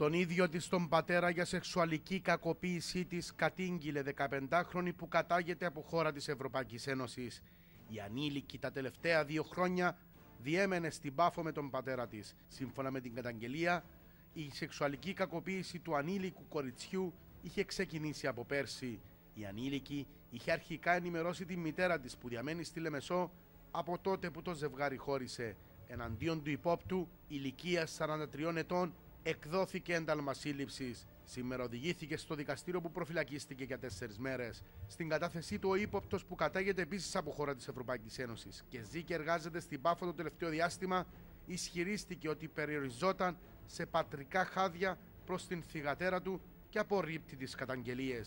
Τον ίδιο της τον πατέρα για σεξουαλική κακοποίησή της κατήγγειλε 15χρονη που κατάγεται από χώρα της Ευρωπαϊκής Ένωσης. Η ανήλικη τα τελευταία δύο χρόνια διέμενε στην πάφο με τον πατέρα της. Σύμφωνα με την καταγγελία, η σεξουαλική κακοποίηση του ανήλικου κοριτσιού είχε ξεκινήσει από πέρσι. Η ανήλικη είχε αρχικά ενημερώσει τη μητέρα της που διαμένει στη Λεμεσό από τότε που το ζευγάρι χώρισε. Εναντίον του υπόπτου ηλικίας 43 ετών εκδόθηκε ένταλμα σύλληψης. Σήμερα οδηγήθηκε στο δικαστήριο που προφυλακίστηκε για τέσσερις μέρες. Στην κατάθεσή του, ο ύποπτος που κατάγεται επίσης από χώρα της Ευρωπαϊκής Ένωσης και ζει και εργάζεται στην Πάφο το τελευταίο διάστημα, ισχυρίστηκε ότι περιοριζόταν σε πατρικά χάδια προς την θηγατέρα του και απορρίπτει τις καταγγελίες.